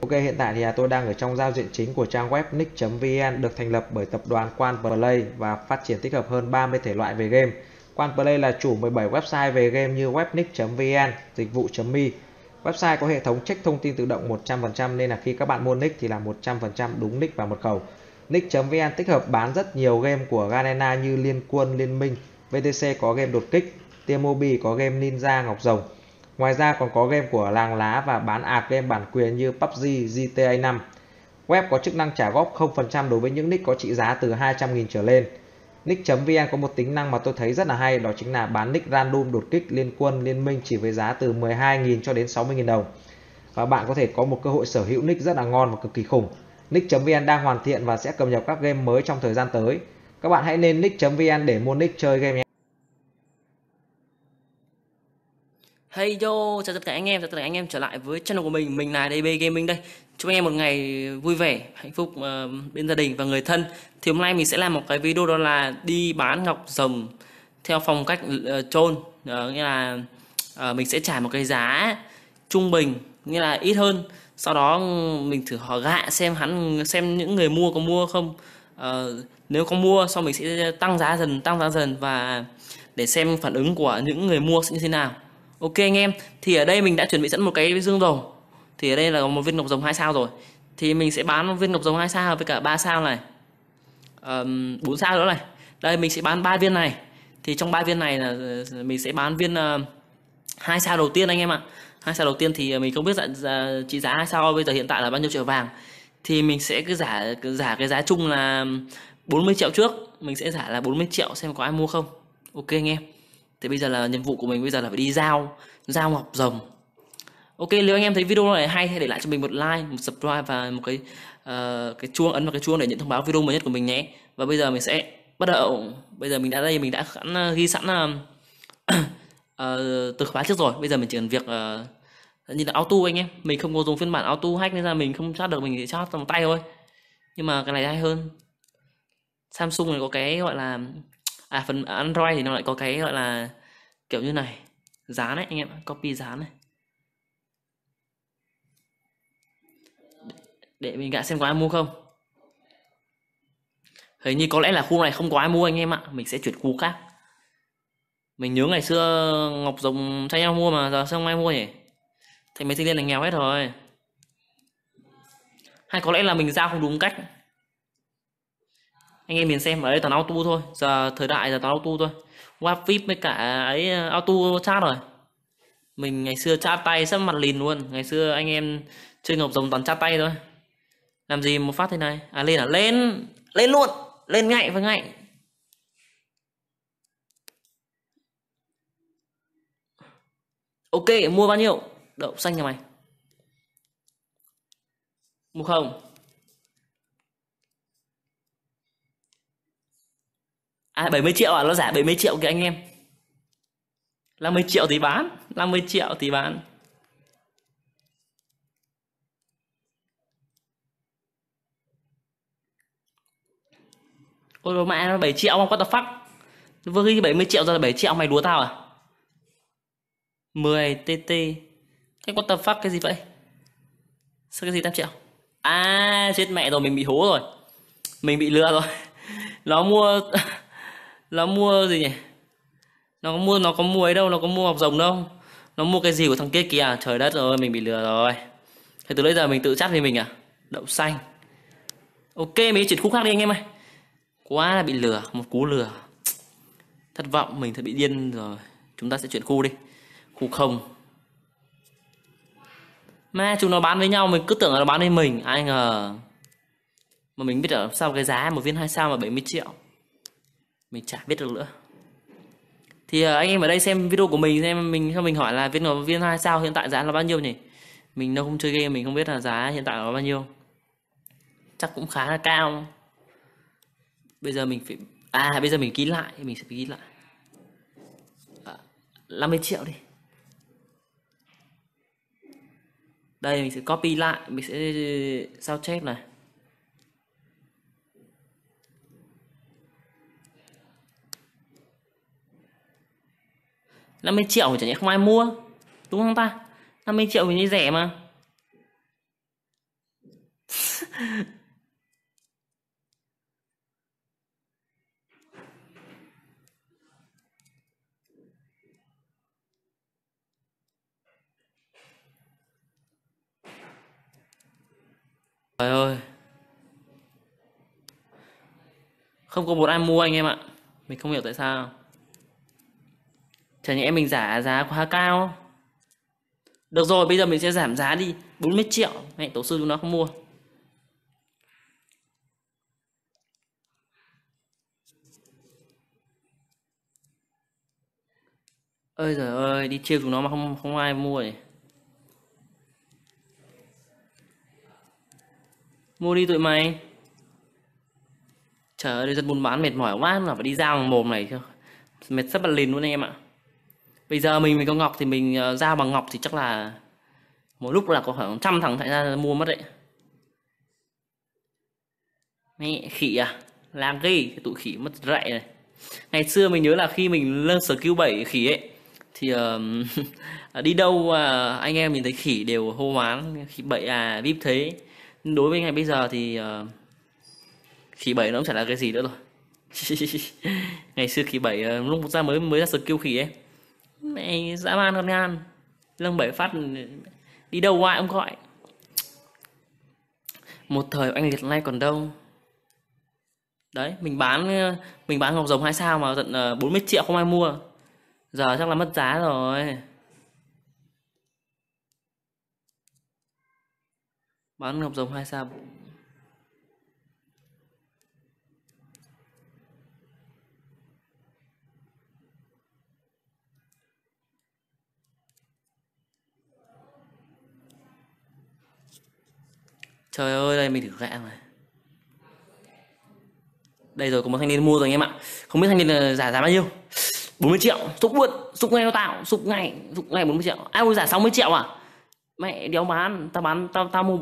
Ok, hiện tại thì à, tôi đang ở trong giao diện chính của trang web nick.vn được thành lập bởi tập đoàn Quan Play và phát triển tích hợp hơn 30 thể loại về game. Quan Play là chủ 17 website về game như webnick.vn, dịch vụ.me. Website có hệ thống check thông tin tự động 100% nên là khi các bạn mua nick thì là 100% đúng nick và mật khẩu. Nick.vn tích hợp bán rất nhiều game của Garena như Liên Quân, Liên Minh, VTC có game đột kích, Tiemobi có game Ninja Ngọc Rồng. Ngoài ra còn có game của làng lá và bán ạc game bản quyền như PUBG, GTA 5. Web có chức năng trả góp 0% đối với những nick có trị giá từ 200.000 trở lên. Nick.vn có một tính năng mà tôi thấy rất là hay đó chính là bán nick random đột kích liên quân liên minh chỉ với giá từ 12.000 cho đến 60.000 đồng. Và bạn có thể có một cơ hội sở hữu nick rất là ngon và cực kỳ khủng. Nick.vn đang hoàn thiện và sẽ cập nhật các game mới trong thời gian tới. Các bạn hãy lên nick.vn để mua nick chơi game nhé. Hey yo, chào tất cả anh em, chào tất cả anh em trở lại với channel của mình Mình là DB Gaming đây Chúc anh em một ngày vui vẻ, hạnh phúc ờ, bên gia đình và người thân Thì hôm nay mình sẽ làm một cái video đó là đi bán ngọc rồng Theo phong cách trôn ờ, ờ, Nghĩa là mình sẽ trả một cái giá trung bình Nghĩa là ít hơn Sau đó ừ, mình thử họ gạ xem hắn xem những người mua có mua không Nếu có mua, sau mình sẽ tăng giá dần, tăng giá dần Và để xem phản ứng của những người mua sẽ như thế nào Ok anh em, thì ở đây mình đã chuẩn bị sẵn một cái dương rồi, Thì ở đây là một viên ngọc rồng 2 sao rồi. Thì mình sẽ bán viên ngọc rồng 2 sao với cả 3 sao này. Um, 4 sao nữa này. Đây mình sẽ bán 3 viên này. Thì trong 3 viên này là mình sẽ bán viên uh, sao đầu tiên anh em ạ. hai sao đầu tiên thì mình không biết giá, trị giá 2 sao bây giờ hiện tại là bao nhiêu triệu vàng. Thì mình sẽ cứ giả giả cái giá chung là 40 triệu trước, mình sẽ giả là 40 triệu xem có ai mua không. Ok anh em thì bây giờ là nhiệm vụ của mình bây giờ là phải đi giao giao ngọc rồng ok nếu anh em thấy video này hay thì để lại cho mình một like một subscribe và một cái uh, cái chuông ấn vào cái chuông để nhận thông báo video mới nhất của mình nhé và bây giờ mình sẽ bắt đầu bây giờ mình đã đây mình đã sẵn, ờ, ghi sẵn uh, từ khóa trước rồi bây giờ mình chỉ cần việc uh, như là auto anh em mình không có dùng phiên bản auto hack nên ra mình không chát được mình chỉ chát bằng tay thôi nhưng mà cái này hay hơn Samsung này có cái gọi là à phần Android thì nó lại có cái gọi là kiểu như này dán đấy anh em copy dán này để mình gạ xem có ai mua không hình như có lẽ là khu này không có ai mua anh em ạ mình sẽ chuyển khu khác mình nhớ ngày xưa ngọc rồng cho nhau mua mà giờ sao không ai mua nhỉ Thì mấy sinh viên này nghèo hết rồi hay có lẽ là mình giao không đúng cách anh em mình xem ở đây toàn auto thôi giờ thời đại giờ toàn auto thôi qua vip với cả ấy ờ, auto chat rồi mình ngày xưa chat tay sắp mặt lìn luôn ngày xưa anh em chơi ngọc rồng toàn chat tay thôi làm gì một phát thế này à lên à lên lên luôn lên ngay và ngay ok mua bao nhiêu đậu xanh nhà mày mua không à 70 triệu à nó giả 70 triệu kìa anh em 50 triệu thì bán 50 triệu thì bán Ôi mẹ nó 7 triệu mà what the fuck Vừa ghi 70 triệu ra là 7 triệu mày đùa tao à 10 TT Cái what the fuck cái gì vậy Sao cái gì 8 triệu À chết mẹ rồi mình bị hố rồi Mình bị lừa rồi Nó mua nó mua gì nhỉ nó có mua nó có mua ấy đâu nó có mua học rồng đâu nó mua cái gì của thằng kia kìa trời đất rồi mình bị lừa rồi thế từ bây giờ mình tự chắc thì mình à đậu xanh ok mình chuyển khúc khác đi anh em ơi quá là bị lừa một cú lừa thất vọng mình thật bị điên rồi chúng ta sẽ chuyển khu đi khu không mà chúng nó bán với nhau mình cứ tưởng là nó bán với mình ai ngờ mà mình biết ở sao cái giá một viên hai sao mà 70 triệu mình chả biết được nữa thì ờ, anh em ở đây xem video của mình xem mình cho mình hỏi là viên ngọc viên hai sao hiện tại giá là bao nhiêu nhỉ mình đâu không chơi game mình không biết là giá hiện tại là bao nhiêu chắc cũng khá là cao bây giờ mình phải à bây giờ mình ký lại mình sẽ ký lại à, ờ, 50 triệu đi đây mình sẽ copy lại mình sẽ sao chép này 50 triệu chẳng nhẽ không ai mua đúng không ta 50 triệu thì rẻ mà Trời ơi Không có một ai mua anh em ạ Mình không hiểu tại sao Chẳng nhẽ mình giả giá quá cao Được rồi bây giờ mình sẽ giảm giá đi 40 triệu Mẹ tổ sư chúng nó không mua ơi giời ơi đi chiêu chúng nó mà không không ai mua này mua đi tụi mày trời ơi dân buôn bán mệt mỏi quá mà phải đi ra bằng mồm này chứ mệt sắp bật lìn luôn em ạ bây giờ mình mình có ngọc thì mình ra ờ, bằng ngọc thì chắc là một lúc là có khoảng trăm thằng chạy ra mua mất đấy mẹ khỉ à làm cái tụi khỉ mất rạy này ngày xưa mình nhớ là khi mình lên sở cứu bảy khỉ ấy thì uh, đi đâu uh, anh em mình thấy khỉ đều hô hoán khỉ bảy à vip thế đối với ngày bây giờ thì uh, khỉ bậy nó cũng chẳng là cái gì nữa rồi ngày xưa khỉ bảy uh, lúc ra mới mới ra skill khỉ ấy mẹ dã man con ngan lâm bảy phát đi đâu ngoại ông gọi một thời anh liệt nay còn đâu đấy mình bán mình bán ngọc rồng hai sao mà tận 40 ờ, triệu không ai mua giờ chắc là mất giá rồi bán ngọc rồng hai sao trời ơi đây mình thử gạ này đây rồi có một thanh niên mua rồi anh em ạ không biết thanh niên là ờ, giả giá bao nhiêu 40 triệu xúc buốt xúc ngay nó tạo xúc ngay xúc ngay 40 triệu ai mua giả 60 triệu à mẹ đéo bán tao bán tao tao mua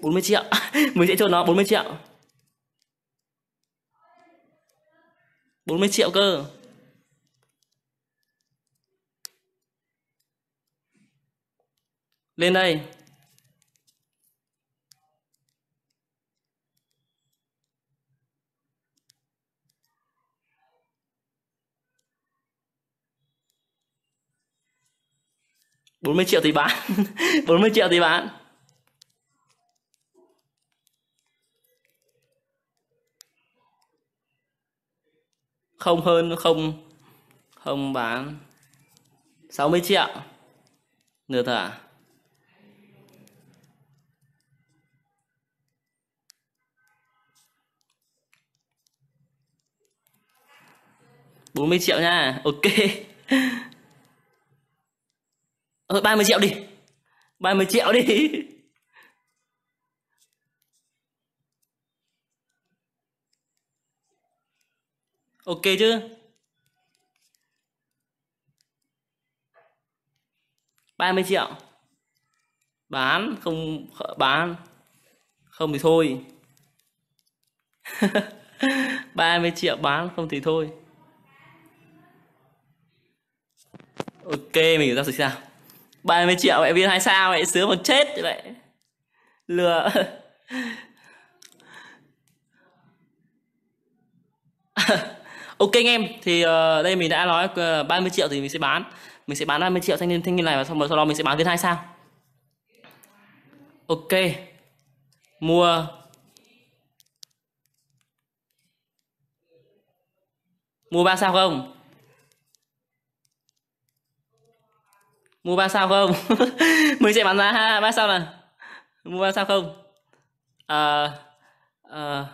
40 triệu mình sẽ cho nó 40 triệu 40 triệu cơ lên đây 40 triệu thì bán 40 triệu thì bán không hơn không không bán 60 triệu được thôi à bốn mươi triệu nha ok ờ, 30 triệu đi 30 triệu đi ok chứ ba mươi triệu bán không bán không thì thôi ba mươi triệu bán không thì thôi ok mình ra sao 30 triệu mẹ viên hai sao mẹ sướng còn chết vậy lừa ok anh em thì uh, đây mình đã nói uh, ờ, 30 triệu thì mình sẽ bán mình sẽ bán 30 triệu thanh niên thanh niên này và xong rồi sau đó mình sẽ bán viên hai sao ok mua mua ba sao không mua ba sao không mình sẽ bán ra ha sao là mua ba sao không à, à,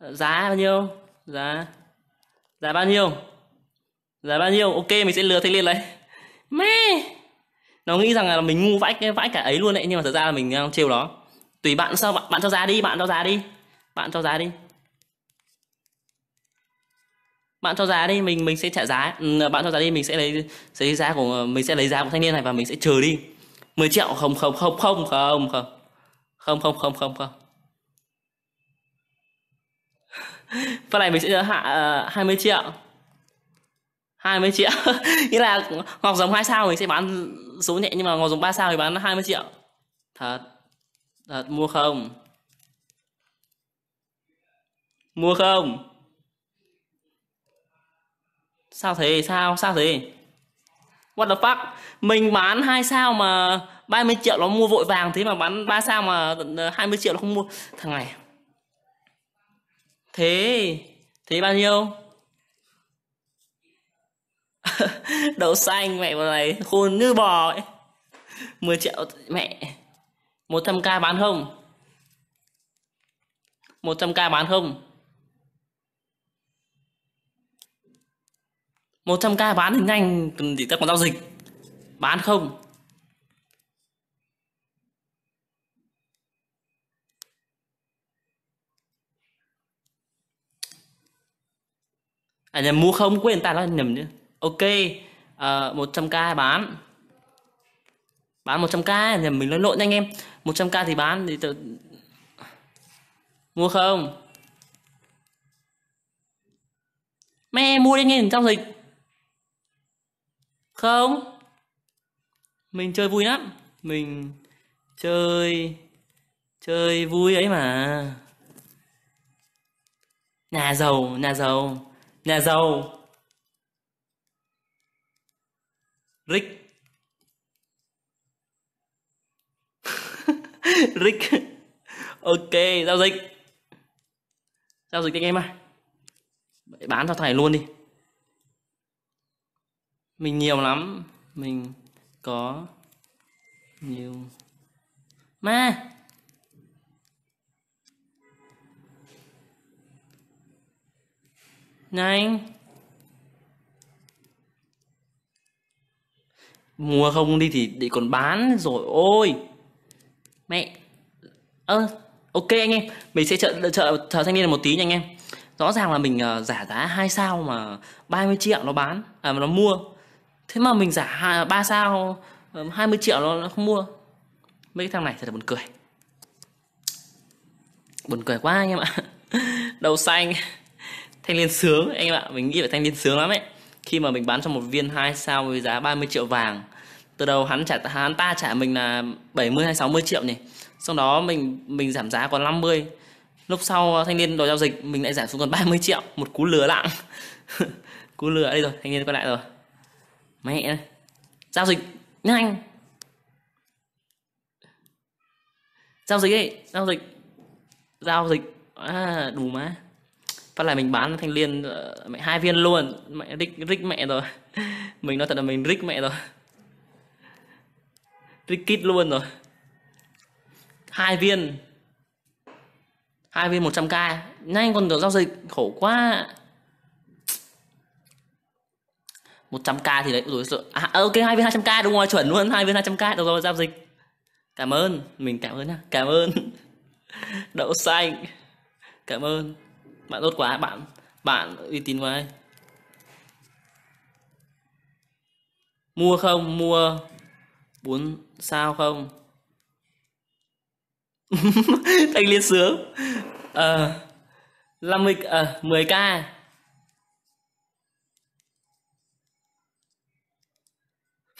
giá bao nhiêu giá giá bao nhiêu giá bao nhiêu ok mình sẽ lừa thanh liền đấy mê nó nghĩ rằng là mình ngu vãi cái vãi cả ấy luôn đấy nhưng mà thật ra là mình đang ờ, trêu nó tùy bạn sao bạn, bạn cho giá đi bạn cho giá đi bạn cho giá đi bạn cho giá đi mình mình sẽ trả giá ừ, bạn cho giá đi mình sẽ lấy sẽ lấy giá của mình sẽ lấy giá của thanh niên này và mình sẽ trừ đi 10 triệu không không không không không không không không không không không phần này mình sẽ hạ uh, ờ, 20 triệu 20 triệu nghĩa là ngọc giống 2 sao mình sẽ bán số nhẹ nhưng mà ngọc giống 3 sao thì bán 20 triệu thật thật mua không mua không sao thế sao sao thế what the fuck mình bán hai sao mà 30 triệu nó mua vội vàng thế mà bán ba sao mà tận 20 ờ, triệu nó không mua thằng này thế thế bao nhiêu đậu xanh mẹ vào này khôn như bò ấy 10 triệu mẹ 100k bán không 100k bán không 100k bán hình ảnh cần gì ta còn giao dịch bán không à nhầm mua không quên ta nói nhầm nữa ok à, ờ, 100k bán bán 100k nhầm mình nói lộn anh em 100k thì bán thì tự... mua không mẹ mua đi nghe giao dịch không mình chơi vui lắm mình chơi chơi vui ấy mà nhà giàu nhà giàu nhà giàu rick rick ok giao dịch giao dịch anh em ơi à. bán cho thầy luôn đi mình nhiều lắm mình có nhiều ma này mua không đi thì để còn bán rồi ôi mẹ ơ ờ, ok anh em mình sẽ chợ chợ chợ thanh niên một tí nha anh em rõ ràng là mình uh, giả giá hai sao mà 30 triệu nó bán à mà nó mua thế mà mình giả ba sao 20 triệu nó, không mua mấy cái thằng này thật là buồn cười buồn cười quá anh em ạ đầu xanh thanh niên sướng anh em ạ mình nghĩ về thanh niên sướng lắm ấy khi mà mình bán cho một viên 2 sao với giá 30 triệu vàng từ đầu hắn trả hắn ta trả mình là 70 hay 60 triệu này sau đó mình mình giảm giá còn 50 lúc sau thanh niên đòi giao dịch mình lại giảm xuống còn 30 triệu một cú lừa lạng cú lừa đây rồi thanh niên quay lại rồi mẹ này. giao dịch nhanh giao dịch ấy giao dịch giao dịch à, đủ má phát lại mình bán thanh liên uh, mẹ hai viên luôn mẹ rích rích mẹ rồi mình nói thật là mình rích mẹ rồi rích kít luôn rồi hai viên hai viên 100 k nhanh còn được giao dịch khổ quá 100k thì đấy rồi à, à, ok hai viên 200k đúng rồi chuẩn luôn hai viên 200k được rồi giao dịch cảm ơn mình cảm ơn nhá cảm ơn đậu xanh cảm ơn bạn tốt quá bạn bạn uy tín quá ấy. mua không mua bốn sao không thanh liên sướng ờ năm mươi ờ, mười k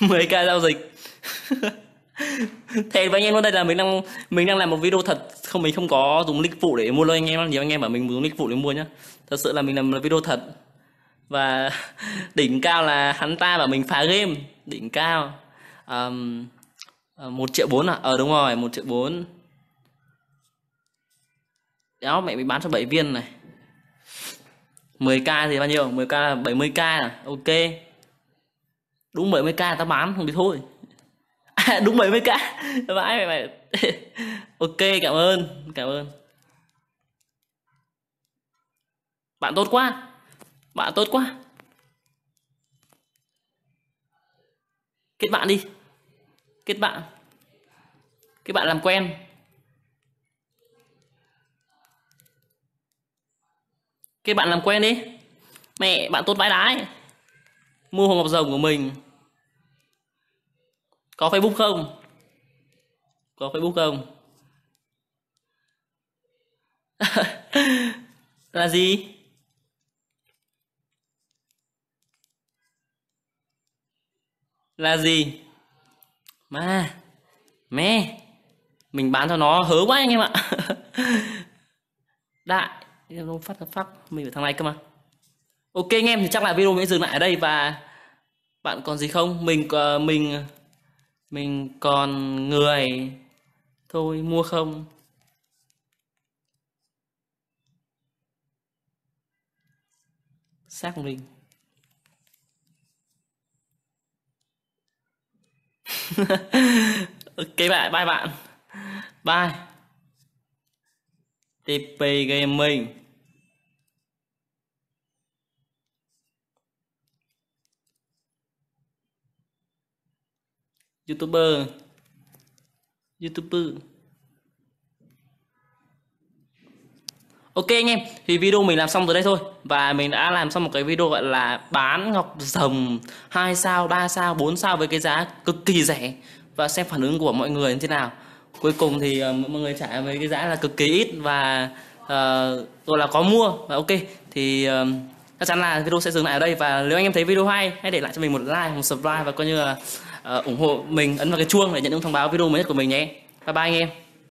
10 k giao dịch thề với anh em luôn đây là mình đang mình đang làm một video thật không mình không có dùng link phụ để mua đâu anh em nhiều anh em bảo mình dùng link phụ để mua nhá thật sự là mình làm video thật và đỉnh cao là hắn ta bảo mình phá game đỉnh cao um, một triệu bốn à ờ đúng rồi một triệu bốn đéo mẹ bị bán cho 7 viên này 10k thì bao nhiêu 10k là 70k à ok đúng 70k tao bán không thì thôi à, đúng 70k vãi mày mày ok cảm ơn cảm ơn bạn tốt quá bạn tốt quá kết bạn đi kết bạn kết bạn làm quen kết bạn làm quen đi mẹ bạn tốt vãi đái mua hồ ngọc rồng của mình có facebook không có facebook không là gì là gì ma mẹ mình bán cho nó hớ quá anh em ạ đại nó phát phát mình ở thằng này cơ mà ok anh em thì chắc là video mình sẽ dừng lại ở đây và bạn còn gì không mình ờ, mình mình còn người thôi mua không xác minh ok bạn bye bạn bye tp gaming youtuber youtuber Ok anh em, thì video mình làm xong tới đây thôi Và mình đã làm xong một cái video gọi là bán ngọc rồng 2 sao, 3 sao, 4 sao với cái giá cực kỳ rẻ Và xem phản ứng của mọi người như thế nào Cuối cùng thì uh, mọi người trả với cái giá là cực kỳ ít và uh, gọi là có mua Và ok, thì uh, chắc chắn là video sẽ dừng lại ở đây Và nếu anh em thấy video hay, hãy để lại cho mình một like, một subscribe và coi như là Ờ, ủng hộ mình ấn vào cái chuông để nhận những thông báo video mới nhất của mình nhé bye bye anh em